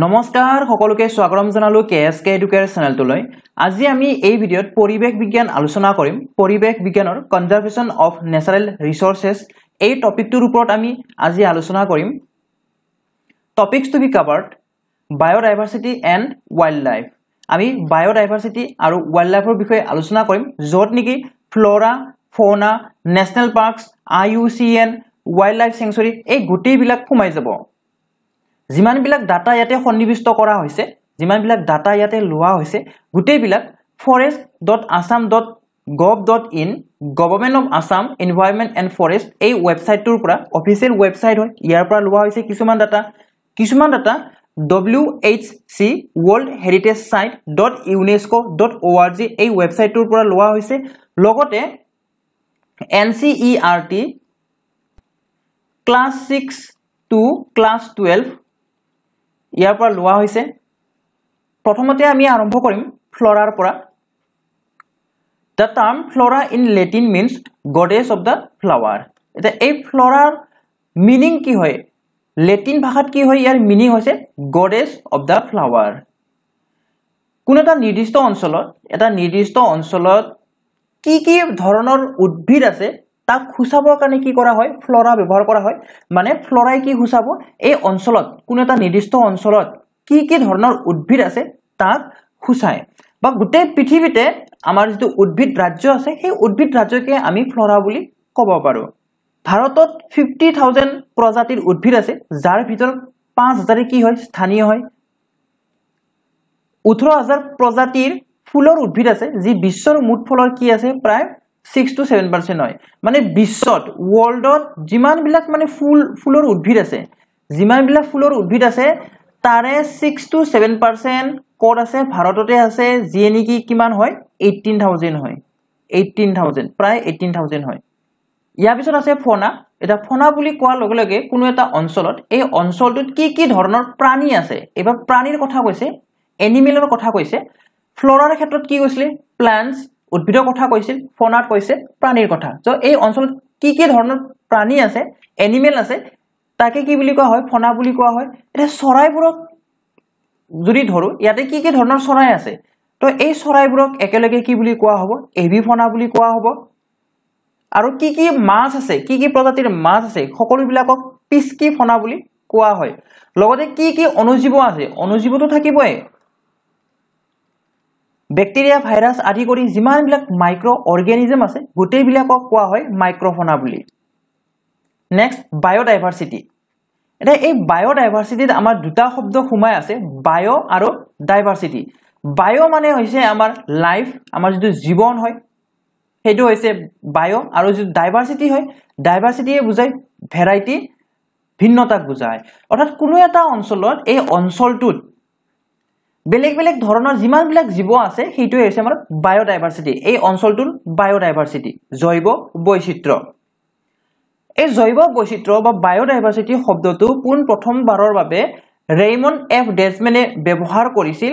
নমস্কাৰ সকলোকে স্বাগতম জনালোঁ কে এছ কে এডুকেৰ চেনেলটোলৈ আজি আমি এই ভিডিঅ'ত পৰিৱেশ বিজ্ঞান আলোচনা কৰিম পৰিৱেশ বিজ্ঞানৰ কনজাৰ্ভেশ্যন অফ নেচাৰেল ৰিচৰ্চেছ এই টপিকটোৰ ওপৰত আমি আজি আলোচনা কৰিম topics to be covered biodiversity and wildlife আমি বায়'ডাইভাৰ্চিটি আৰু ৱাইল্ড লাইফৰ বিষয়ে আলোচনা কৰিম য'ত নেকি flora fauna national parks I U C N wildlife sanctuary এই গোটেইবিলাক সোমাই যাব যিমানবিলাক ডাটা ইয়াতে সন্নিৱিষ্ট কৰা হৈছে যিমানবিলাক ডাটা ইয়াতে লোৱা হৈছে গোটেইবিলাক forest dot Assam dot gov dot in government of Assam environment and forest এই ৱেবছাইটটোৰ পৰা অফিচিয়েল ৱেবছাইট হয় ইয়াৰ পৰা লোৱা হৈছে কিছুমান ডাটা কিছুমান data W H C world heritage site dot UNESCO' dot O' R G এই ৱেবছাইটটোৰ পৰা লোৱা হৈছে লগতে N C E R T class six to class twelve ইয়াৰ পৰা লোৱা হৈছে প্ৰথমতে আমি আৰম্ভ কৰিম ফ্ল'ৰাৰ পৰা the term flora in Latin means goddess of the flower এতিয়া এই ফ্ল'ৰাৰ মিনিং কি হয় লেটিন ভাষাত কি হয় ইয়াৰ মিনিং হৈছে গডেজ অফ দ্য ফ্লাৱাৰ কোনো এটা নিৰ্দিষ্ট অঞ্চলত এটা নিৰ্দিষ্ট অঞ্চলত কি কি ধৰণৰ উদ্ভিদ আছে তাক সূচাবৰ কাৰণে কি কৰা হয় ফ্ল'ৰা ব্যৱহাৰ কৰা হয় মানে ফ্ল'ৰাই কি সূচাব এই অঞ্চলত কোনো এটা নিৰ্দিষ্ট অঞ্চলত কি কি ধৰণৰ উদ্ভিদ আছে তাক সূচায় বা গোটেই পৃথিৱীতে আমাৰ যিটো উদ্ভিদ ৰাজ্য আছে সেই উদ্ভিদ ৰাজ্যকে আমি ফ্ল'ৰা বুলি ক'ব পাৰোঁ ভাৰতত ফিফটি থাউজেণ্ড প্ৰজাতিৰ উদ্ভিদ আছে যাৰ ভিতৰত পাঁচ হাজাৰে কি হয় স্থানীয় হয় ওঠৰ হাজাৰ প্ৰজাতিৰ ফুলৰ উদ্ভিদ আছে যি বিশ্বৰ মুঠ ফুলৰ কি আছে প্ৰায় ছিক্স টু ছেভেন পাৰ্চেণ্ট হয় মানে বিশ্বত ৱৰ্ল্ডত যিমানবিলাক মানে ফুল ফুলৰ উদ্ভিদ আছে যিমানবিলাক ফুলৰ উদ্ভিদ আছে তাৰে ছিক্স টু ছেভেন পাৰ্চেণ্ট ক'ত আছে ভাৰততে আছে যিয়ে নেকি কিমান হয় এইটিন থাউজেণ্ড হয় এইটিন থাউজেণ্ড প্ৰায় এইটিন থাউজেণ্ড হয় ইয়াৰ পিছত আছে ফনা এতিয়া ফনা বুলি কোৱাৰ লগে লগে কোনো এটা অঞ্চলত এই অঞ্চলটোত কি কি ধৰণৰ প্ৰাণী আছে এইবাৰ প্ৰাণীৰ কথা কৈছে এনিমেলৰ কথা কৈছে ফ্ল'ৰাৰ ক্ষেত্ৰত কি কৈছিলে প্লেণ্টছ উদ্ভিদৰ কথা কৈছিল ফনাৰ্ট কৈছে প্ৰাণীৰ কথা চ' এই অঞ্চলত কি কি ধৰণৰ প্ৰাণী আছে এনিমেল আছে তাকে কি বুলি কোৱা হয় ফনা বুলি কোৱা হয় এতিয়া চৰাইবোৰক যদি ধৰোঁ ইয়াতে কি কি ধৰণৰ চৰাই আছে তো এই চৰাইবোৰক একেলগে কি বুলি কোৱা হ'ব এভি ফনা বুলি কোৱা হ'ব আৰু কি কি মাছ আছে কি কি প্ৰজাতিৰ মাছ আছে সকলোবিলাকক পিচকি ফনা বুলি কোৱা হয় লগতে কি কি অনুজীৱ আছে অনুজীৱটো থাকিবই বেক্টেৰিয়া ভাইৰাছ আদি কৰি যিমানবিলাক মাইক্ৰ' অৰ্গেনিজম আছে গোটেইবিলাকক কোৱা হয় মাইক্ৰ'ফনা বুলি নেক্সট বায়'ডাইভাৰ্চিটি এতিয়া এই বায়'ডাইভাৰ্চিটিত আমাৰ দুটা শব্দ সোমাই আছে বায়' আৰু ডাইভাৰ্চিটি বায়' মানে হৈছে আমাৰ লাইফ আমাৰ যিটো জীৱন হয় সেইটো হৈছে বায়' আৰু যিটো ডাইভাৰ্চিটি হয় ডাইভাৰ্চিটিয়ে বুজাই ভেৰাইটি ভিন্নতাক বুজায় অৰ্থাৎ কোনো এটা অঞ্চলত এই অঞ্চলটোত বেলেগ বেলেগ ধৰণৰ যিমানবিলাক জীৱ আছে সেইটোৱে হৈছে আমাৰ বায়'ডাইভাৰ্চিটি এই অঞ্চলটোৰ বায়'ডাইভাৰ্চিটি জৈৱ বৈচিত্ৰ এই জৈৱ বৈচিত্ৰ বা বায়'ডাইভাৰ্চিটি শব্দটো পোন প্ৰথমবাৰৰ বাবে ৰেইমন এফ ডেজমেনে ব্যৱহাৰ কৰিছিল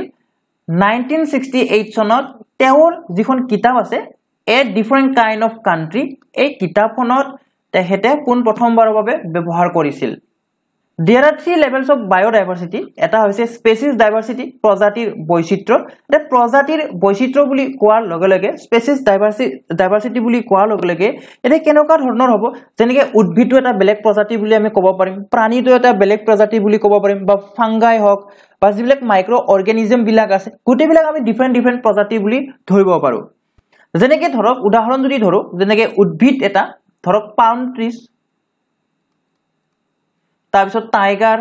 নাইনটিন ছিক্সটি এইট চনত তেওঁৰ যিখন কিতাপ আছে a different kind of country এই কিতাপখনত তেখেতে পোন প্ৰথমবাৰৰ বাবে ব্যৱহাৰ কৰিছিল there are three levels of biodiversity এটা হচ্ছে স্পেসিস ডাইভার্সিটি প্রজাতির বৈচিত্র্য এটা প্রজাতির বৈচিত্র্য বলে কোয়ার লগেলগে স্পেসিস ডাইভার্সি ডাইভার্সিটি বলে কোয়ারেগে এটা কেনকা ধরনের হব যে উদ্ভিদও একটা বেলেগ প্রজাতি বলে আমি কব পারিম প্রাণীটো একটা বেলেগ প্রজাতি বলে কব পারিম বা ফাঙ্গাই হোক বা যদি মাইক্রো অর্গেনিজম বিলাক আছে গোটেবিলাক আমি ডিফারেন্ট ডিফারেন্ট প্রজাতি বলে ধরব পারো যেনেকে যদি ধরো যেনেকে তাৰপিছত টাইগাৰ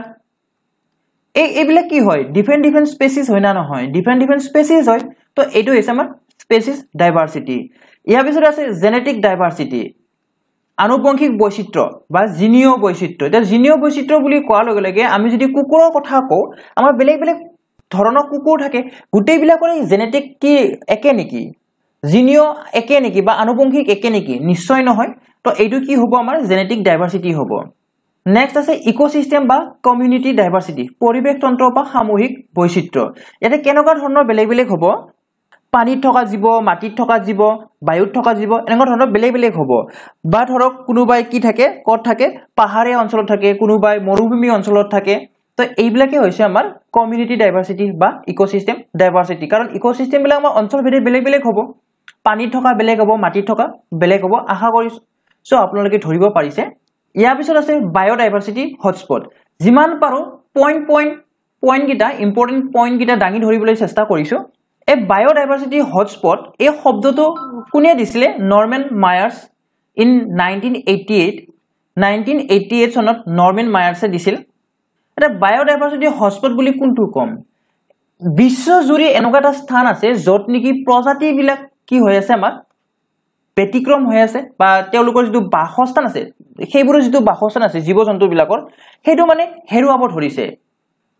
এই এইবিলাক কি হয় ডিফাৰেণ্ট ডিফাৰেণ্ট স্পেচিছ হয় না নহয় ডিফাৰেণ্ট ডিফাৰেণ্ট স্পেচিছ হয় তো এইটো হৈছে আমাৰ স্পেচিছ ডাইভাৰ্চিটি ইয়াৰ পিছত আছে জেনেটিক ডাইভাৰ্চিটি আনুবংশিক বৈচিত্ৰ বা জিনিয় বৈচিত্ৰ এতিয়া জিনিয় বৈচিত্ৰ বুলি কোৱাৰ লগে লগে আমি যদি কুকুৰৰ কথা কওঁ আমাৰ বেলেগ বেলেগ ধৰণৰ কুকুৰ থাকে গোটেইবিলাকৰ এই জেনেটিক কি একে নেকি জিনিয় একে নেকি বা আনুবংশিক একে নেকি নিশ্চয় নহয় তো এইটো কি হ'ব আমাৰ জেনেটিক ডাইভাৰ্চিটি হ'ব নেক্সট আছে ইক'চিষ্টেম বা কমিউনিটি ডাইভাৰ্চিটি পৰিৱেশতন্ত্ৰ বা সামূহিক বৈচিত্ৰ ইয়াতে কেনেকুৱা ধৰণৰ বেলেগ বেলেগ হ'ব পানীত থকা জীৱ মাটিত থকা জীৱ বায়ুত থকা জীৱ এনেকুৱা ধৰণৰ বেলেগ বেলেগ হ'ব বা ধৰক কোনোবাই কি থাকে ক'ত থাকে পাহাৰীয়া অঞ্চলত থাকে কোনোবাই মৰুভূমি অঞ্চলত থাকে তো এইবিলাকে হৈছে আমাৰ কমিউনিটি ডাইভাৰ্চিটি বা ইক'চিষ্টেম ডাইভাৰ্চিটি কাৰণ ইক'চিষ্টেমবিলাক আমাৰ অঞ্চলভেদে বেলেগ বেলেগ হ'ব পানীত থকা বেলেগ হ'ব মাটিত থকা বেলেগ হ'ব আশা কৰিছোঁ চ' আপোনালোকে ধৰিব পাৰিছে ইয়াৰ পিছত আছে বায়'ডাইভাৰ্চিটি হটস্পট যিমান পাৰোঁ পইণ্ট পইণ্ট পইণ্টকেইটা ইম্পৰ্টেণ্ট পইণ্টকেইটা দাঙি ধৰিবলৈ চেষ্টা কৰিছোঁ এই বায়'ডাইভাৰ্চিটি হটস্পট এই শব্দটো কোনে দিছিলে Norman Myers in nineteen eighty eight nineteen eighty eight চনত নৰ্মেন মায়াৰ্ছে দিছিল এটা বায়'ডাইভাৰ্চিটি হটস্পট বুলি কোনটো ক'ম বিশ্বজুৰি এনেকুৱা এটা স্থান আছে য'ত নেকি প্ৰজাতিবিলাক কি হৈ আছে আমাৰ ব্যতিক্ৰম হৈ আছে বা তেওঁলোকৰ যিটো বাসস্থান আছে সেইবোৰৰ যিটো বাসস্থান আছে জীৱ জন্তুবিলাকৰ সেইটো মানে হেৰুৱাব ধৰিছে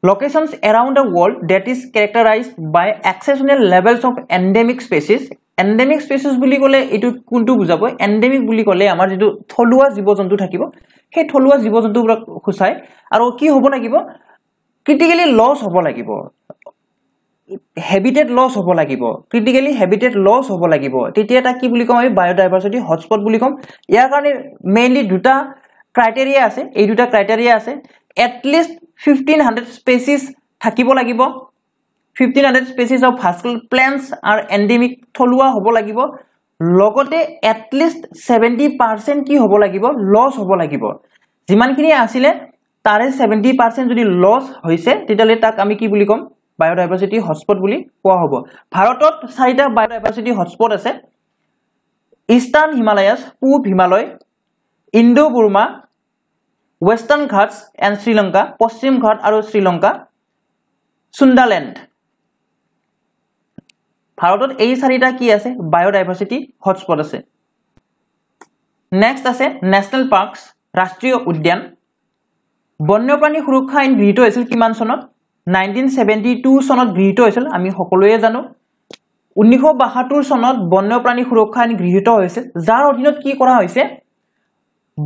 locations around the world that is characterize by exceptional levels of endemic species endemic species বুলি ক'লে এইটো কোনটো বুজাব এণ্ডেমিক বুলি ক'লে আমাৰ যিটো থলুৱা জীৱ জন্তু থাকিব সেই থলুৱা জীৱ জন্তুবোৰক সূচায় আৰু কি হ'ব লাগিব ক্ৰিটিকেলি লছ হ'ব লাগিব হেবিটেট লছ হ'ব লাগিব ক্ৰিটিকেলি হেবিটেট লছ হ'ব লাগিব তেতিয়া এটা কি বুলি ক'ম আমি বায়'ডাইভাৰ্চিটি হটস্পট বুলি ক'ম ইয়াৰ কাৰণে মেইনলি দুটা ক্ৰাইটেৰিয়া আছে এই দুটা ক্ৰাইটেৰিয়া আছে এটলিষ্ট ফিফটিন হাণ্ড্ৰেড স্পেচিছ থাকিব লাগিব fifteen hundred species of first plants আৰু এণ্ডেমিক থলুৱা হ'ব লাগিব লগতে এটলিষ্ট ছেভেণ্টি পাৰ্চেণ্ট কি হ'ব লাগিব লছ হ'ব লাগিব যিমানখিনি আছিলে তাৰে ছেভেণ্টি পাৰ্চেণ্ট যদি লছ হৈছে তেতিয়াহ'লে তাক আমি কি বুলি ক'ম বায়'ডাইভাৰ্চিটি হটস্পট বুলি কোৱা হ'ব ভাৰতত চাৰিটা বায়'ডাইভাৰ্চিটি হটস্পট আছে ইষ্টাৰ্ণ হিমালয়াছ পূব হিমালয় Indo Burma western Ghat and Sri Lanka পশ্চিম ঘাট আৰু শ্ৰীলংকা চুণ্ডালেণ্ড ভাৰতত এই চাৰিটা কি আছে বায়'ডাইভাৰ্চিটি হটস্পট আছে নেক্সট আছে নেশ্যনেল পাৰ্কছ ৰাষ্ট্ৰীয় উদ্যান বন্যপ্ৰাণী সুৰক্ষা আইন গৃহীত হৈছিল কিমান চনত নাইনটিন ছেভেণ্টি টু চনত গৃহীত হৈছিল আমি সকলোৱে জানো ঊনৈশ বাসত্তৰ চনত বন্যপ্ৰাণী সুৰক্ষা আইন গৃহীত হৈছিল যাৰ অধীনত কি কৰা হৈছে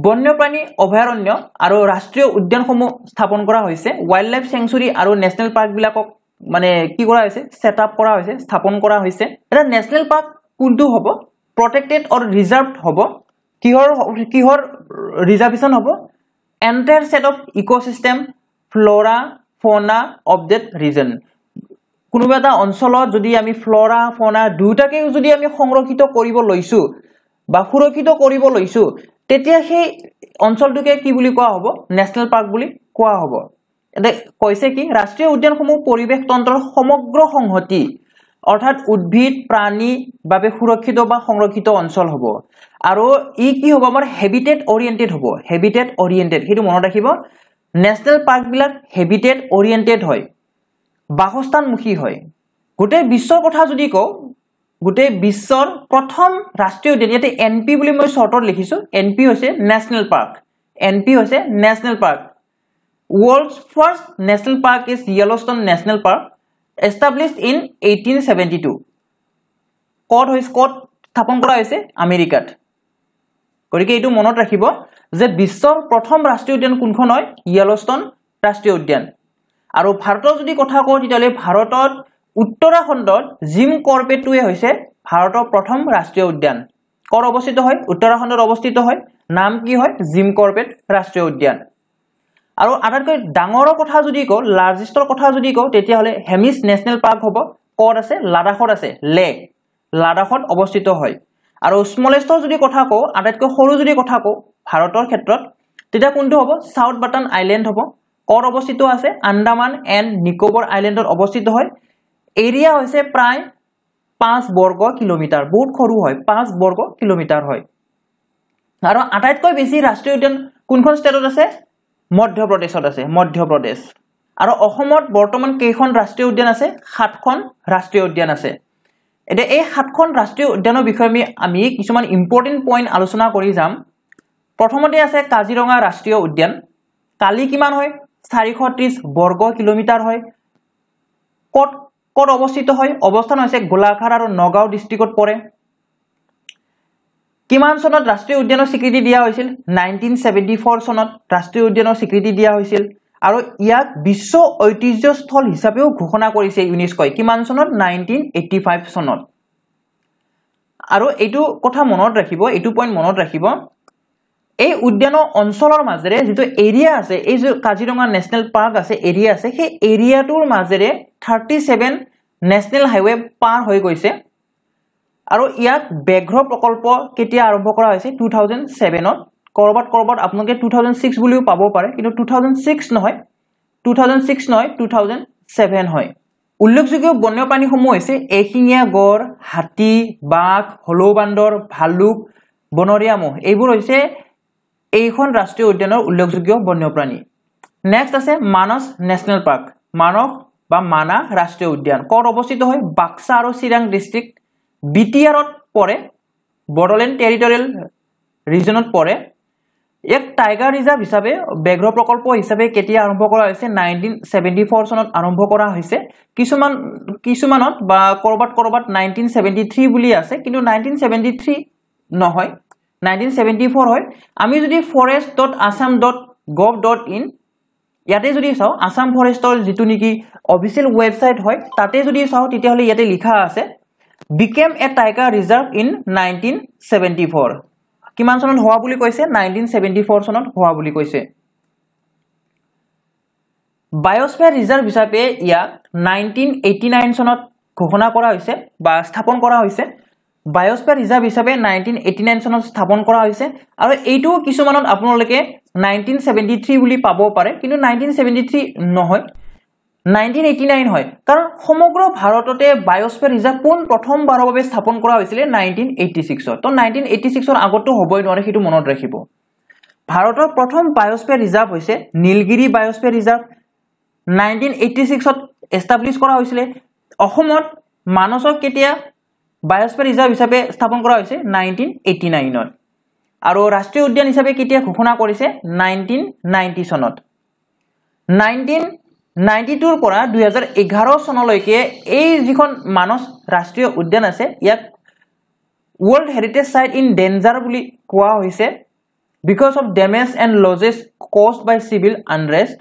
বন্যপ্ৰাণী অভয়াৰণ্য আৰু ৰাষ্ট্ৰীয় উদ্যানসমূহ স্থাপন কৰা হৈছে ৱাইল্ড লাইফ চেংচুৰী আৰু নেশ্যনেল পাৰ্কবিলাকক মানে কি কৰা হৈছে ছেটআপ কৰা হৈছে স্থাপন কৰা হৈছে এটা নেশ্যনেল পাৰ্ক কোনটো হ'ব প্ৰটেক্টেড অৰ ৰিজাৰ্ভ হ'ব কিহৰ কিহৰ ৰিজাৰ্ভেশ্যন হ'ব entire set of ecosystem flora fauna of that region কোনোবা এটা অঞ্চলত যদি আমি ফ্লৰা ফনা দুয়োটাকে যদি আমি সংৰক্ষিত কৰিব লৈছোঁ বা সুৰক্ষিত কৰিব লৈছোঁ তেতিয়া সেই অঞ্চলটোকে কি বুলি কোৱা হ'ব নেশ্যনেল পাৰ্ক বুলি কোৱা হ'ব কৈছে কি ৰাষ্ট্ৰীয় উদ্যানসমূহ পৰিৱেশ তন্ত্ৰৰ সমগ্ৰ সংহতি অৰ্থাৎ উদ্ভিদ প্ৰাণীৰ বাবে সুৰক্ষিত বা সংৰক্ষিত অঞ্চল হ'ব আৰু ই কি হ'ব আমাৰ হেবিটেট অৰিয়েণ্টেড হ'ব হেবিটেট অৰিয়েণ্টেড সেইটো মনত ৰাখিব নেশ্যনেল পাৰ্কবিলাক হেবিটেড অৰিয়েণ্টেড হয় বাসস্থানমুখী হয় গোটেই বিশ্বৰ কথা যদি কওঁ গোটেই বিশ্বৰ প্ৰথম ৰাষ্ট্ৰীয় উদ্যান ইয়াতে এন পি বুলি মই চৰ্টত লিখিছোঁ এন পি হৈছে নেশ্যনেল পাৰ্ক এন পি হৈছে national park world first national park is Yellowstone national park established in eighteen seventy two ক'ত হৈছে ক'ত স্থাপন কৰা হৈছে আমেৰিকাত গতিকে এইটো মনত ৰাখিব যে বিশ্বৰ প্ৰথম ৰাষ্ট্ৰীয় উদ্যান কোনখন হয় য়েলষ্টন ৰাষ্ট্ৰীয় উদ্যান আৰু ভাৰতৰ যদি কথা কওঁ তেতিয়াহ'লে ভাৰতত উত্তৰাখণ্ডত জিম কৰ্পেটটোৱে হৈছে ভাৰতৰ প্ৰথম ৰাষ্ট্ৰীয় উদ্যান ক'ত অৱস্থিত হয় উত্তৰাখণ্ডত অৱস্থিত হয় নাম কি হয় জিম কৰ্পেট ৰাষ্ট্ৰীয় উদ্যান আৰু আটাইতকৈ ডাঙৰৰ কথা যদি কওঁ লাৰ্জেষ্টৰ কথা যদি কওঁ তেতিয়াহ'লে হেমিছ নেশ্যনেল পাৰ্ক হ'ব ক'ত আছে লাডাখত আছে লেহ লাডাখত অৱস্থিত হয় আৰু স্মলেষ্টৰ যদি কথা কওঁ আটাইতকৈ সৰু যদি কথা কওঁ ভাৰতৰ ক্ষেত্ৰত তেতিয়া কোনটো হ'ব চাউথ বাটান আইলেণ্ড হ'ব কৰ অৱস্থিত আছে আন্দামান এণ্ড নিকোবৰ আইলেণ্ডত অৱস্থিত হয় এৰিয়া হৈছে প্ৰায় পাঁচ বৰ্গ কিলোমিটাৰ বহুত সৰু হয় পাঁচ বৰ্গ কিলোমিটাৰ হয় আৰু আটাইতকৈ বেছি ৰাষ্ট্ৰীয় উদ্যান কোনখন ষ্টেটত আছে মধ্যপ্ৰদেশত আছে মধ্যপ্ৰদেশ আৰু অসমত বৰ্তমান কেইখন ৰাষ্ট্ৰীয় উদ্যান আছে সাতখন ৰাষ্ট্ৰীয় উদ্যান আছে এতিয়া এই সাতখন ৰাষ্ট্ৰীয় উদ্যানৰ বিষয়ে আমি আমি কিছুমান ইম্পৰ্টেণ্ট পইণ্ট আলোচনা কৰি যাম প্ৰথমতে আছে কাজিৰঙা ৰাষ্ট্ৰীয় উদ্যান কালি কিমান হয় চাৰিশ ত্ৰিছ বৰ্গ কিলোমিটাৰ হয় ক'ত ক'ত অৱস্থিত হয় অৱস্থান হৈছে গোলাঘাট আৰু নগাঁও ডিষ্ট্ৰিক্টত পৰে কিমান চনত ৰাষ্ট্ৰীয় উদ্যানৰ স্বীকৃতি দিয়া হৈছিল নাইনটিন ছেভেণ্টি ফ'ৰ চনত ৰাষ্ট্ৰীয় উদ্যানৰ স্বীকৃতি দিয়া হৈছিল আৰু ইয়াক বিশ্ব ঐতিহ্যস্থল হিচাপেও ঘোষণা কৰিছে ইউনেস্কই কিমান চনত নাইনটিন এইটি ফাইভ চনত আৰু এইটো কথা মনত ৰাখিব এইটো পইণ্ট মনত ৰাখিব এই উদ্যানৰ অঞ্চলৰ মাজেৰে যিটো এৰিয়া আছে এই যি কাজিৰঙা নেশ্যনেল পাৰ্ক আছে এৰিয়া আছে সেই এৰিয়াটোৰ মাজেৰে থাৰ্টি ছেভেন নেশ্যনেল হাইৱে পাৰ হৈ গৈছে আৰু ইয়াত বেঘ্ৰ প্ৰকল্প কেতিয়া আৰম্ভ কৰা হৈছে টু থাউজেণ্ড ছেভেনত ক'ৰবাত ক'ৰবাত আপোনালোকে টু থাউজেণ্ড ছিক্স বুলিও পাব পাৰে কিন্তু টু থাউজেণ্ড ছিক্স নহয় টু থাউজেণ্ড ছিক্স নহয় টু থাউজেণ্ড ছেভেন হয় উল্লেখযোগ্য বন্যপ্ৰাণীসমূহ হৈছে এশিঙীয়া গড় হাতী বাঘ হলৌ বান্দৰ ভালুক বনৰীয়া ম'হ এইবোৰ হৈছে এইখন ৰাষ্ট্ৰীয় উদ্যানৰ উল্লেখযোগ্য বন্যপ্ৰাণী নেক্সট আছে মানস নেশ্যনেল পাৰ্ক মানস বা মানাহ ৰাষ্ট্ৰীয় উদ্যান ক'ত অৱস্থিত হয় বাক্সা আৰু চিৰাং ডিষ্ট্ৰিক্ট বি টি আৰত পৰে বড়োলেণ্ড টেৰিটৰিয়েল ৰিজনত পৰে এক টাইগাৰ ৰিজাৰ্ভ হিচাপে ব্যঘ্ৰ প্ৰকল্প হিচাপে কেতিয়া আৰম্ভ কৰা হৈছে নাইনটিন ছেভেণ্টি ফ'ৰ চনত আৰম্ভ কৰা হৈছে কিছুমান কিছুমানত বা ক'ৰবাত ক'ৰবাত নাইনটিন ছেভেণ্টি থ্ৰী বুলি আছে কিন্তু নাইনটিন চেভেণ্টি থ্ৰী নহয় নাইনটিন ছেভেণ্টি ফ'ৰ হয় আমি যদি forest dot Assam dot gov dot in ইয়াতে যদি চাওঁ আছাম ফৰেষ্টৰ যিটো নেকি অফিচিয়েল ৱেবছাইট হয় তাতে যদি চাওঁ তেতিয়াহ'লে ইয়াতে লিখা আছে became a tiger reserve in nineteen seventy four কিমান চনত হোৱা বুলি কৈছে নাইনটিন ছেভেণ্টি ফ'ৰ চনত হোৱা বুলি কৈছে বায়'স্ফেয়াৰ ৰিজাৰ্ভ হিচাপে ইয়াক নাইনটিন এইটি চনত ঘোষণা কৰা হৈছে বা স্থাপন কৰা হৈছে বায়স্পিয়াৰ ৰিজাৰ্ভ হিচাপে নাইনটিন এইটি নাইন চনত স্থাপন কৰা হৈছে আৰু এইটোও কিছুমানত আপোনালোকে নাইনটিন ছেভেণ্টি থ্ৰী বুলি পাব পাৰে কিন্তু নাইনটিন ছেভেণ্টি থ্ৰী নহয় নাইনটিন এইটি নাইন হয় কাৰণ সমগ্ৰ ভাৰততে বায়স্পিয়াৰ ৰিজাৰ্ভ পোন প্ৰথমবাৰৰ বাবে স্থাপন কৰা হৈছিলে নাইনটিন এইটি ছিক্সত ত' নাইনটিন এইটি ছিক্সৰ আগততো হ'বই নোৱাৰে সেইটো মনত ৰাখিব ভাৰতৰ প্ৰথম বায়স্পিয়াৰ ৰিজাৰ্ভ হৈছে Nilgiri biosphere reserve nineteen eighty ছিক্সত এষ্টাব্লিছ কৰা হৈছিলে অসমত মানচক কেতিয়া বায়োস্ফিয়াৰ ৰিজাৰ্ভ হিচাপে স্থাপন কৰা হৈছে নাইনটিন এইটি নাইনত আৰু ৰাষ্ট্ৰীয় উদ্যান হিচাপে কেতিয়া ঘোষণা কৰিছে নাইনটিন নাইনটি চনত নাইনটিন নাইনটি টুৰ পৰা দুহেজাৰ এঘাৰ চনলৈকে এই যিখন মানস ৰাষ্ট্ৰীয় উদ্যান আছে ইয়াক world heritage site in danger বুলি কোৱা হৈছে because of damage and losses caused by civil unrest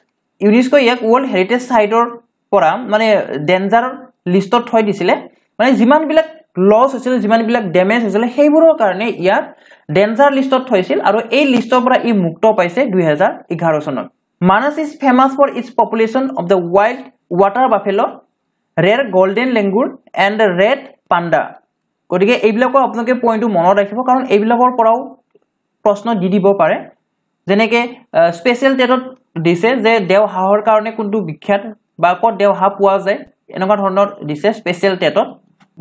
UNESCO ইয়াক ৱৰ্ল্ড হেৰিটেজ চাইটৰ পৰা মানে ডেঞ্জাৰৰ লিষ্টত থৈ দিছিলে মানে যিমানবিলাক লছ হৈছিল যিমানবিলাক ডেমেজ হৈছিলে সেইবোৰৰ কাৰণে ইয়াক ডেঞ্জাৰ লিষ্টত থৈছিল আৰু এই লিষ্টৰ পৰা ই মুক্ত পাইছে দুহেজাৰ এঘাৰ চনত Manas is famous for its population of the wild water buffalo red golden langur and red panda গতিকে এইবিলাকৰ আপোনালোকে পইণ্টটো মনত ৰাখিব কাৰণ এইবিলাকৰ পৰাও প্ৰশ্ন দি দিব পাৰে যেনেকৈ স্পেচিয়েল টেটত দিছে যে দেও হাঁহৰ কাৰণে কোনটো বিখ্যাত বা ক'ত দেও হাঁহ পোৱা যায় এনেকুৱা ধৰণৰ দিছে স্পেচিয়েল টেটত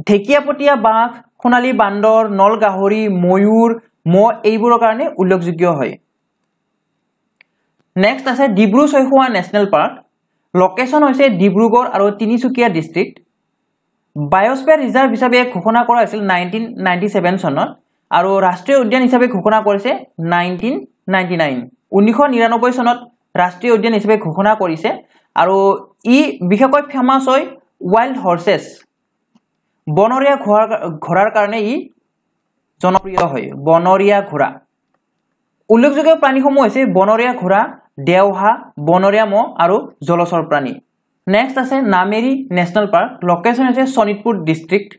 ঢেকীয়া ঢেকীয়াপতীয়া বাঁহ সোণালী বান্দৰ নল গাহৰি ময়ূৰ ম এইবোৰৰ কাৰণে উল্লেখযোগ্য হয় নেক্সট আছে Dibru Saikhowa national park location হৈছে ডিব্ৰুগড় আৰু তিনিচুকীয়া ডিষ্ট্ৰিক্ট বায়স্পেয়াৰ ৰিজাৰ্ভ হিচাপে ঘোষণা কৰা হৈছিল নাইনটিন নাইণ্টি ছেভেন চনত আৰু ৰাষ্ট্ৰীয় উদ্যান হিচাপে ঘোষণা কৰিছে নাইনটিন নাইণ্টি নাইন ঊনৈছশ নিৰান্নব্বৈ চনত ৰাষ্ট্ৰীয় উদ্যান হিচাপে ঘোষণা কৰিছে আৰু ই বিশেষকৈ ফেমাছ হয় ৱাইল্ড হৰ্চেছ বনৰীয়া ঘোঁৰাৰ ঘোঁৰাৰ কাৰণে ই জনপ্ৰিয় হয় বনৰীয়া ঘোঁৰা উল্লেখযোগ্য প্ৰাণীসমূহ হৈছে বনৰীয়া ঘোঁৰা দেওহা বনৰীয়া মহ আৰু জলচৰ প্ৰাণী নেক্সট আছে নামেৰী নেশ্যনেল পাৰ্ক লোকেশ্যন হৈছে শোণিতপুৰ ডিষ্ট্ৰিক্ট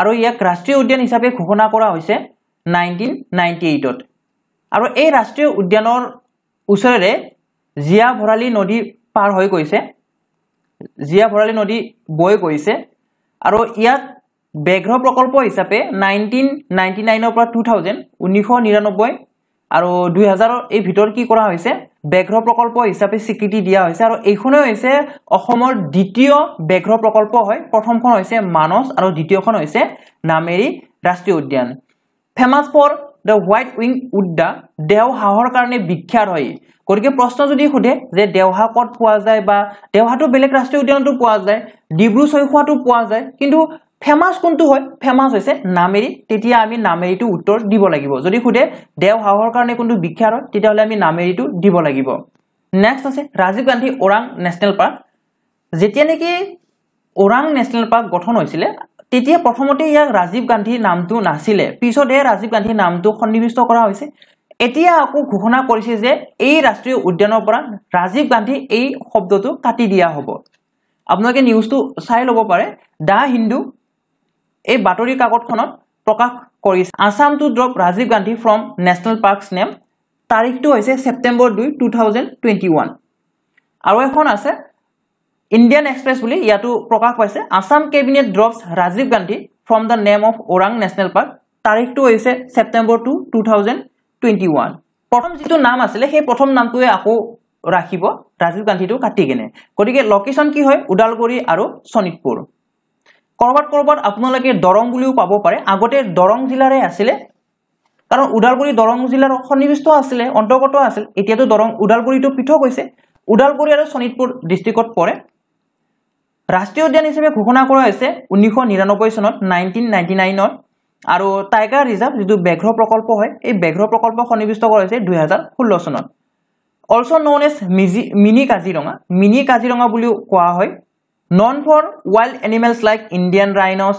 আৰু ইয়াক ৰাষ্ট্ৰীয় উদ্যান হিচাপে ঘোষণা কৰা হৈছে নাইনটিন নাইণ্টি এইটত আৰু এই ৰাষ্ট্ৰীয় উদ্যানৰ ওচৰেৰে জীয়া ভৰালী নদী পাৰ হৈ গৈছে জীয়া ভৰালী নদী বৈ গৈছে আৰু ইয়াক ব্যঘ্ৰ প্ৰকল্প হিচাপে নাইনটিন নাইনটি নাইনৰ পৰা টু থাউজেণ্ড ঊনৈছশ নিৰান্নব্বৈ আৰু দুই হাজাৰৰ এই ভিতৰত কি কৰা হৈছে বেঘ্ৰ প্ৰকল্প হিচাপে স্বীকৃতি দিয়া হৈছে আৰু এইখনেই হৈছে অসমৰ দ্বিতীয় ব্যঘ্ৰ প্ৰকল্প হয় প্ৰথমখন হৈছে মানচ আৰু দ্বিতীয়খন হৈছে নামেৰি ৰাষ্ট্ৰীয় উদ্যান famous for the white wing দেও হাঁহৰ কাৰণে বিখ্যাত হয় গতিকে প্ৰশ্ন যদি সোধে যে দেওহা ক'ত পোৱা যায় বা দেওহাটো বেলেগ ৰাষ্ট্ৰীয় উদ্যানতো পোৱা যায় ডিব্ৰু চৈখোৱাটো পোৱা যায় কিন্তু ফেমাছ কোনটো হয় ফেমাছ হৈছে নামেৰি তেতিয়া আমি নামেৰিটো উত্তৰ দিব লাগিব যদি সোধে দেও হাঁহৰ কাৰণে কোনটো বিখ্যাত হয় তেতিয়াহ'লে আমি নামেৰিটো দিব লাগিব নেক্সট আছে ৰাজীৱ গান্ধী ওৰাং নেশ্যনেল পাৰ্ক যেতিয়া নেকি ওৰাং নেশ্যনেল পাৰ্ক গঠন হৈছিলে তেতিয়া প্ৰথমতে ইয়াক ৰাজীৱ গান্ধীৰ নামটো নাছিলে পিছত ৰাজীৱ গান্ধীৰ নামটো সন্নিৱিষ্ট কৰা হৈছে এতিয়া আকৌ ঘোষণা কৰিছে যে এই ৰাষ্ট্ৰীয় উদ্যানৰ পৰা ৰাজীৱ গান্ধী এই শব্দটো কাটি দিয়া হ'ব আপোনালোকে নিউজটো চাই ল'ব পাৰে দা হিন্দু এই বাতৰি কাকতখনত প্ৰকাশ কৰিছে Assam to drop Rajiv Gandhi from national parks name তাৰিখটো হৈছে ছেপ্টেম্বৰ দুই টু থাউজেণ্ড টুৱেণ্টি ওৱান আৰু এখন আছে ইণ্ডিয়ান এক্সপ্ৰেছ বুলি ইয়াতো প্ৰকাশ পাইছে Assam cabinet drops Rajiv Gandhi from the name of Orang national park তাৰিখটো হৈছে September two two thousand twenty one প্ৰথম যিটো নাম আছিলে সেই প্ৰথম নামটোৱে আকৌ ৰাখিব ৰাজীৱ গান্ধীটো কাটি কেনে গতিকে লোকেশ্যন কি হয় ওদালগুৰি আৰু শোণিতপুৰ ক'ৰবাত ক'ৰবাত আপোনালোকে দৰং বুলিও পাব পাৰে আগতে দৰং জিলাৰে আছিলে কাৰণ ওদালগুৰি দৰং জিলাৰ সন্নিৱিষ্ট আছিলে অন্তৰ্গত আছিল এতিয়াতো দৰং ওদালগুৰিটো পৃথক হৈছে ওদালগুৰি আৰু শোণিতপুৰ ডিষ্ট্ৰিক্টত পৰে ৰাষ্ট্ৰীয় উদ্যান হিচাপে ঘোষণা কৰা হৈছে ঊনৈছশ নিৰানব্বৈ চনত নাইনটিন নাইনটি নাইনত আৰু টাইগাৰ ৰিজাৰ্ভ যিটো ব্যাঘ্ৰ প্ৰকল্প হয় এই ব্যাঘ্ৰ প্ৰকল্প সন্নিৱিষ্ট কৰা হৈছে দুহেজাৰ ষোল্ল চনত অলছ নন এজ মিজি মিনি কাজিৰঙা মিনি কাজিৰঙা বুলিও কোৱা হয় known for wild animals like Indian rhinos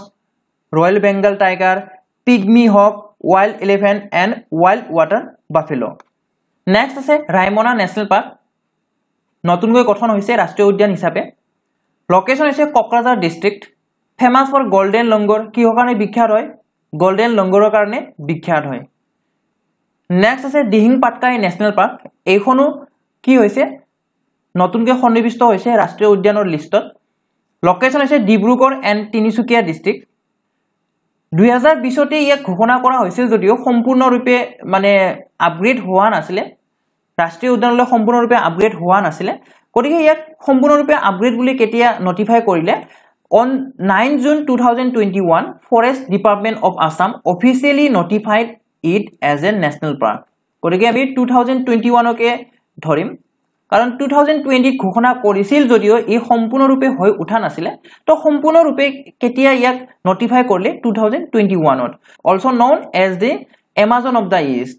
royal Bengal tiger pygmy hog wild elephant and wild water buffalo' next আছে ৰাইমনা নেশ্যনেল পাৰ্ক নতুনকৈ গঠন হৈছে ৰাষ্ট্ৰীয় উদ্যান হিচাপে লোকেশ্যন হৈছে Kokrajhar district famous for golden langur কিহৰ কাৰণে বিখ্যাত হয় গল্ডেন লংগৰৰ কাৰণে বিখ্যাত হয় নেক্সট আছে দিহিং পাটকাই নেশ্যনেল পাৰ্ক এইখনো কি হৈছে নতুনকৈ সন্নিৱিষ্ট হৈছে ৰাষ্ট্ৰীয় উদ্যানৰ লিষ্টত লোকেশ্যন হৈছে ডিব্ৰুগড় এণ্ড তিনিচুকীয়া ডিষ্ট্ৰিক্ট দুহেজাৰ বিছতে ইয়াক ঘোষণা কৰা হৈছিল যদিও সম্পূৰ্ণৰূপে মানে আপগ্ৰেড হোৱা নাছিলে ৰাষ্ট্ৰীয় উদ্যানলৈ সম্পূৰ্ণৰূপে আপগ্ৰেড হোৱা নাছিলে গতিকে ইয়াক সম্পূৰ্ণৰূপে আপগ্ৰেড বুলি কেতিয়া নটিফাই কৰিলে on nine June two thousand twenty one forest department of Assam officially notified it as a national park গতিকে আমি টু থাউজেণ্ড টুৱেণ্টি ওৱানকে ধৰিম কাৰণ টু থাউজেণ্ড টুৱেণ্টিত ঘোষণা কৰিছিল যদিও ই সম্পূৰ্ণৰূপে হৈ উঠা নাছিলে তো সম্পূৰ্ণৰূপে কেতিয়া ইয়াক নটিফাই কৰিলে টু থাউজেণ্ড টুৱেণ্টি ওৱানত also' known as the Amazon of the east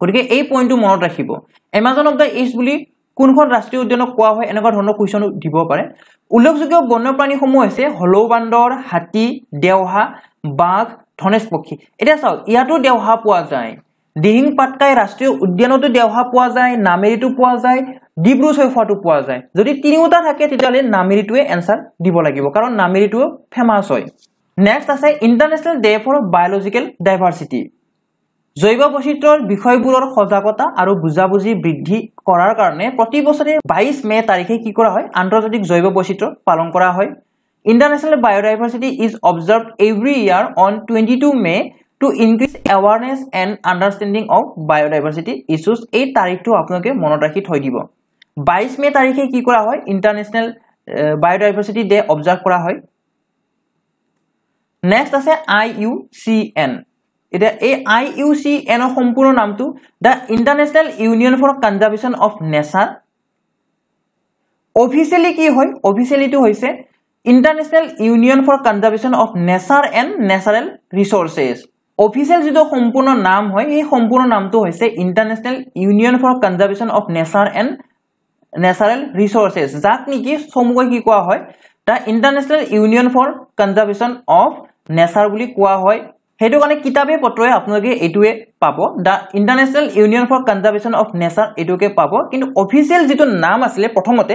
গতিকে এই পইণ্টটো মনত ৰাখিব এমাজন অফ দ্য ইষ্ট বুলি কোনখন ৰাষ্ট্ৰীয় উদ্যানক কোৱা হয় এনেকুৱা ধৰণৰ কুৱেশ্যন দিব পাৰে উল্লেখযোগ্য বন্যপ্ৰাণীসমূহ হৈছে হলৌ বান্দৰ হাতী দেওহা বাঘ ধনেশ পক্ষী এতিয়া চাওক ইয়াতো দেওহা পোৱা যায় দিহিং পাটকাই ৰাষ্ট্ৰীয় উদ্যানতো দেওহা পোৱা যায় নামেৰিটো পোৱা যায় ডিব্ৰু চৈফাটো পোৱা যায় যদি তিনিওটা থাকে তেতিয়াহ'লে নামেৰিটোৱে এনচাৰ দিব লাগিব কাৰণ নামেৰিটো ফেমাছ হয় নেক্সট আছে international day for biological diversity জৈৱ বৈচিত্ৰৰ বিষয়বোৰৰ সজাগতা আৰু বুজাবুজি বৃদ্ধি কৰাৰ কাৰণে প্ৰতি বছৰে বাইছ মে' তাৰিখে কি কৰা হয় আন্তৰ্জাতিক জৈৱ বৈচিত্ৰ পালন কৰা হয় international biodiversity is observe every year on twenty two May' to increase awareness and understanding of biodiversity issues এই তাৰিখটো আপোনালোকে মনত ৰাখি থৈ দিব বাইছ মে' তাৰিখে কি কৰা হয় ইণ্টাৰনেশ্যনেল বায়'ডাইভাৰ্চিটি ডে' অবজাৰ্ভ কৰা হয় নেক্সট আছে আই ইউ চি এন এতিয়া এই আই ইউ চি এনৰ সম্পূৰ্ণ নামটো the international union for conservation of nature officially কি হয় অফিচিয়েলিটো হৈছে international union for conservation of nature and natural resources official যিটো সম্পূৰ্ণ নাম হয় সেই সম্পূৰ্ণ নামটো হৈছে international union for conservation of nature and natural resources যাক নেকি চমুকৈ কি কোৱা হয় the international union for conservation of nature বুলি কোৱা হয় সেইটো কাৰণে কিতাপেই পত্ৰই আপোনালোকে এইটোৱে পাব the international union for conservation of nature এইটোকে পাব কিন্তু অফিচিয়েল যিটো নাম আছিলে প্ৰথমতে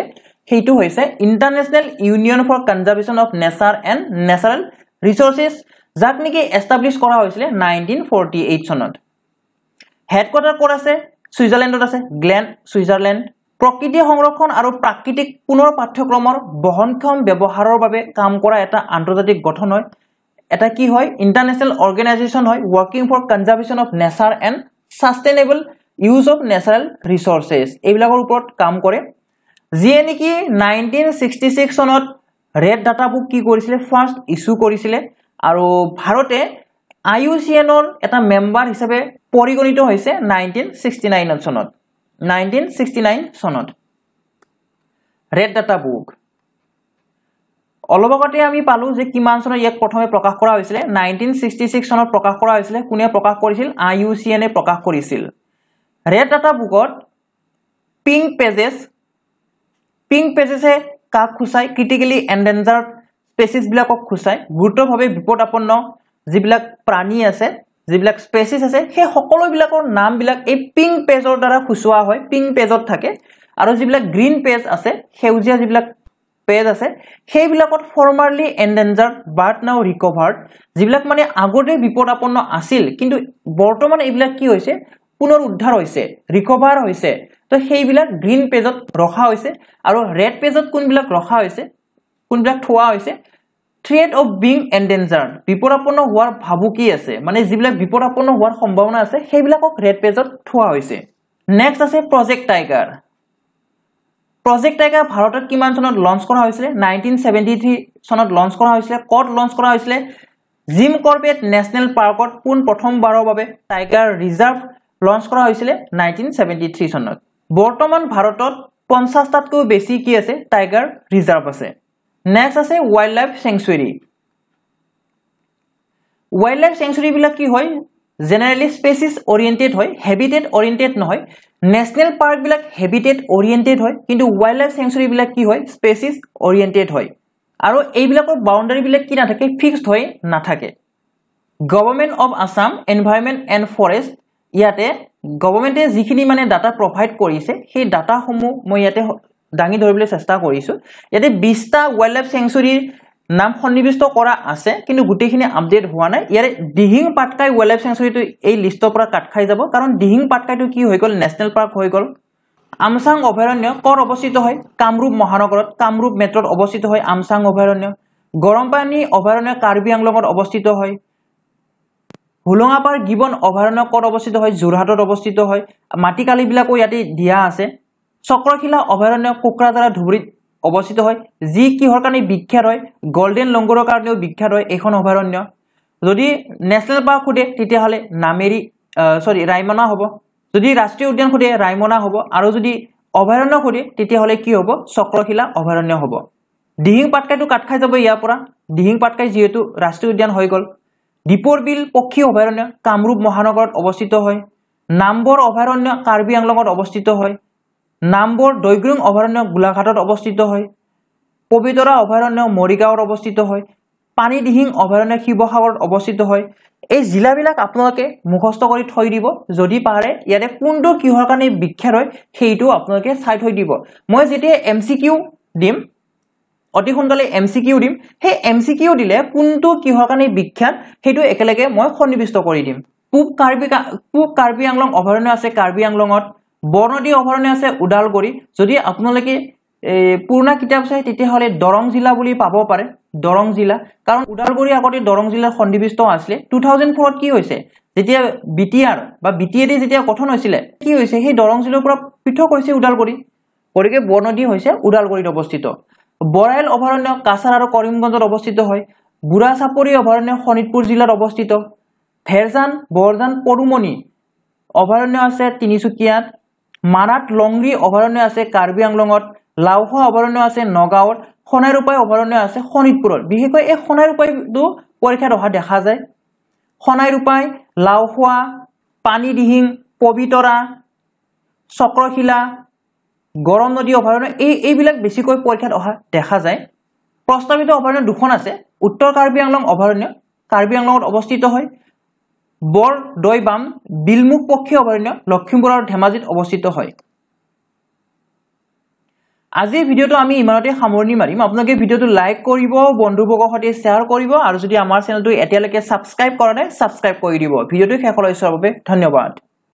সেইটো হৈছে international union for conservation of nature and natural resources যাক নেকি এষ্টাব্লিছ কৰা হৈছিলে নাইনটিন ফৰ্টি এইট চনত হেডকোৱাৰ্টাৰ ক'ত আছে ছুইজাৰলেণ্ডত আছে গ্লেন ছুইজাৰলেণ্ড প্ৰকৃতি সংৰক্ষণ আৰু প্ৰাকৃতিক পুনৰ পাঠ্যক্ৰমৰ বহনক্ষম ব্যৱহাৰৰ বাবে কাম কৰা এটা আন্তৰ্জাতিক গঠন হয় এটা কি হয় ইণ্টাৰনেশ্যনেল অৰ্গেনাইজেশ্যন হয় working for conservation of nature and sustainable use of natural resources এইবিলাকৰ ওপৰত কাম কৰে যিয়ে নেকি নাইনটিন ছিক্সটি ছিক্স চনত ৰেড ডাটা বুক কি কৰিছিলে ফাৰ্ষ্ট ইছ্যু কৰিছিলে আৰু ভাৰতে আই ইউ চি এনৰ এটা মেম্বাৰ হিচাপে পৰিগণিত হৈছে নাইনটিন ছিক্সটি নাইনত চনত নাইনটিন ছিক্সটি নাইন চনত ৰেড ডাটা বুক অলপতে আমি পালোঁ যে কিমান চনত ইয়াক প্ৰথমে প্ৰকাশ কৰা হৈছিলে নাইনটিন ছিক্সটি ছিক্স চনত প্ৰকাশ কৰা হৈছিলে কোনে প্ৰকাশ কৰিছিল আই ইউ চি এনে প্ৰকাশ কৰিছিল ৰেড ডাটা বুকত পিংক পেজেছ পিংক পেজেছে কাক সূচাই ক্ৰিটিকেলি এণ্ডেঞ্জাৰ স্পেচিছবিলাকক সূচাই গুৰুত্বভাৱে বিপদাপন্ন যিবিলাক প্ৰাণী আছে যিবিলাক স্পেচিছ আছে সেই সকলোবিলাকৰ নামবিলাক এই পিংক পেজৰ দ্বাৰা সূচোৱা হয় পিংক পেজত থাকে আৰু যিবিলাক গ্ৰীণ পেজ আছে সেউজীয়া যিবিলাক পেজ আছে সেইবিলাকত formerly endangered bird now recovered যিবিলাক মানে আগতে বিপদাপন্ন আছিল কিন্তু বৰ্তমান এইবিলাক কি হৈছে পুনৰ উদ্ধাৰ হৈছে ৰিকভাৰ হৈছে তো সেইবিলাক গ্ৰীণ পেজত ৰখা হৈছে আৰু ৰেড পেজত কোনবিলাক ৰখা হৈছে কোনবিলাক থোৱা হৈছে থ্ৰেড অফ বিং এণ্ডেঞ্জাৰ্ড বিপদাপন্ন হোৱাৰ ভাবুকি আছে মানে যিবিলাক বিপদাপন্ন হোৱাৰ সম্ভাৱনা আছে সেইবিলাকক ৰেড পেজত থোৱা হৈছে নেক্সট আছে প্ৰজেক্ট টাইগাৰ প্ৰজেক্ট টাইগাৰ ভাৰতত কিমান চনত লঞ্চ কৰা হৈছিলে নাইনটিন ছেভেণ্টি থ্ৰী চনত লঞ্চ কৰা হৈছিলে ক'ত লঞ্চ কৰা হৈছিলে জিম কৰ্বেট নেশ্যনেল পাৰ্কত পোন প্ৰথমবাৰৰ বাবে টাইগাৰ ৰিজাৰ্ভ লঞ্চ কৰা হৈছিলে নাইনটিন ছেভেণ্টি থ্ৰী চনত বৰ্তমান ভাৰতত পঞ্চাছটাতকৈও বেছি কি আছে টাইগাৰ ৰিজাৰ্ভ আছে নেক্সট আছে wild life sanctuary wild life চেংচুৰীবিলাক কি হয় জেনেৰেলি স্পেচিছ অৰিয়েণ্টেড হয় হেবিটেড অৰিয়েণ্টেড নহয় নেশ্যনেল পাৰ্কবিলাক হেবিটেড অৰিয়েণ্টেড হয় কিন্তু ৱাইল্ড লাইফ চেংচুৰীবিলাক কি হয় স্পেচিছ অৰিয়েণ্টেড হয় আৰু এইবিলাকৰ বাউণ্ডাৰীবিলাক কি নাথাকে ফিক্সড হৈ নাথাকে government of Assam environment and forest ইয়াতে গভৰ্ণমেণ্টে যিখিনি মানে ডাটা প্ৰভাইড কৰিছে সেই ডাটাসমূহ মই ইয়াতে দাঙি ধৰিবলৈ চেষ্টা কৰিছোঁ ইয়াতে বিছটা ৱাইল্ড লাইফ চেংচুৰীৰ নাম সন্নিৱিষ্ট কৰা আছে কিন্তু গোটেইখিনি আপডেট হোৱা নাই ইয়াৰে দিহিং পাটকাই ৱাইল্ড লাইফ চেঞ্চুৰীটো এই লিষ্টৰ পৰা কাট খাই যাব কাৰণ দিহিং পাটকাইটো কি হৈ গ'ল নেশ্যনেল পাৰ্ক হৈ গ'ল আমচাং অভয়াৰণ্য ক'ৰ অৱস্থিত হয় কামৰূপ মহানগৰত কামৰূপ মেট্ৰত অৱস্থিত হয় আমচাং অভয়াৰণ্য গৰম পানী অভয়াৰণ্য কাৰ্বি আংলঙত অৱস্থিত হয় হোলঙাপাৰ গিবন অভয়াৰণ্য ক'ত অৱস্থিত হয় যোৰহাটত অৱস্থিত হয় মাটিকালিবিলাকো ইয়াতে দিয়া আছে চক্ৰশিলা অভয়াৰণ্য কোকৰাজাৰা ধুবুৰীত অৱস্থিত হয় যি কিহৰ কাৰণে বিখ্যাত হয় গল্ডেন লংগৰৰ কাৰণেও বিখ্যাত হয় এইখন অভয়াৰণ্য যদি নেশ্যনেল পাৰ্ক সোধে তেতিয়াহ'লে নামেৰি চৰি ৰাইমনা হ'ব যদি ৰাষ্ট্ৰীয় উদ্যান সোধে ৰাইমনা হ'ব আৰু যদি অভয়াৰণ্য সোধে তেতিয়াহ'লে কি হ'ব চক্ৰশিলা অভয়াৰণ্য হ'ব দিহিং পাটকাইটো কাট খাই যাব ইয়াৰ পৰা দিহিং পাটকাই যিহেতু ৰাষ্ট্ৰীয় উদ্যান হৈ গ'ল দীপৰ বিল পক্ষী অভয়াৰণ্য কামৰূপ মহানগৰত অৱস্থিত হয় নামবৰ অভয়াৰণ্য কাৰ্বি আংলঙত অৱস্থিত হয় নামবোৰ দৈগ্ৰুং অভয়াৰণ্য গোলাঘাটত অৱস্থিত হয় পবিতৰা অভয়াৰণ্য মৰিগাঁৱত অৱস্থিত হয় পানীদিহিং অভয়াৰণ্য শিৱসাগৰত অৱস্থিত হয় এই জিলাবিলাক আপোনালোকে মুখস্থ কৰি থৈ দিব যদি পাৰে ইয়াতে কোনটো কিহৰ কাৰণে বিখ্যাত হয় সেইটো আপোনালোকে চাই থৈ দিব মই যেতিয়া এম চি কিউ দিম অতি সোনকালে এম চি কিউ দিম সেই এম চি কিউ দিলে কোনটো কিহৰ কাৰণে বিখ্যাত সেইটো একেলগে মই সন্নিৱিষ্ট কৰি দিম পূব কাৰ্বি পূব কাৰ্বি আংলং অভয়াৰণ্য আছে কাৰ্বি আংলঙত বৰ্ণদী অভয়াৰণ্য আছে ওদালগুৰি যদি আপোনালোকে এই পুৰণা কিতাপ চাই তেতিয়াহ'লে দৰং জিলা বুলি পাব পাৰে দৰং জিলা কাৰণ ওদালগুৰি আগতে দৰং জিলাৰ সন্নিৱিষ্ট আছিলে টু থাউজেণ্ড ফ'ৰত কি হৈছে যেতিয়া বি টি আৰ বা বি টি এ ডি যেতিয়া গঠন হৈছিলে কি হৈছে সেই দৰং জিলাৰ পৰা পৃথক হৈছে ওদালগুৰি গতিকে বৰনদী হৈছে ওদালগুৰিত অৱস্থিত বৰাইল অভয়াৰণ্য কাছাৰ আৰু কৰিমগঞ্জত অৱস্থিত হয় বুঢ়া চাপৰি অভয়াৰণ্য শোণিতপুৰ জিলাত অৱস্থিত ভেৰজান বৰজান পদুমণি অভয়াৰণ্য আছে তিনিচুকীয়াত মাৰাত লংৰি অভয়াৰণ্য আছে কাৰ্বি আংলঙত লাওহ অভয়াৰণ্য আছে নগাঁৱত সোণাই ৰূপাই অভয়াৰণ্য আছে শোণিতপুৰত বিশেষকৈ এই সোণাই সোণাইৰোপাইটো পৰীক্ষাত অহা দেখা যায় সোণাই সোণাইৰোপাই লাওখোৱা পানীদিহিং পবিতৰা চক্ৰশিলা গৰম নদী অভয়াৰণ্য এই এইবিলাক বেছিকৈ পৰীক্ষাত অহা দেখা যায় প্ৰস্তাৱিত অভয়াৰণ্য দুখন আছে উত্তৰ কাৰ্বি আংলং অভয়াৰণ্য কাৰ্বি আংলঙত অৱস্থিত হয় বৰ দৈ বাম বিলমুখ পক্ষী অভয়াৰণ্য লখিমপুৰৰ ধেমাজিত অৱস্থিত হয় আজিৰ ভিডিঅ'টো আমি ইমানতে সামৰণি মাৰিম আপোনালোকে ভিডিঅ'টো লাইক কৰিব বন্ধুবৰ্গৰ সৈতে শ্বেয়াৰ কৰিব আৰু যদি আমাৰ চেনেলটো এতিয়ালৈকে ছাবস্ক্ৰাইব কৰা নাই ছাবস্ক্ৰাইব কৰি দিব ভিডিঅ'টো শেষলৈ চোৱাৰ বাবে ধন্যবাদ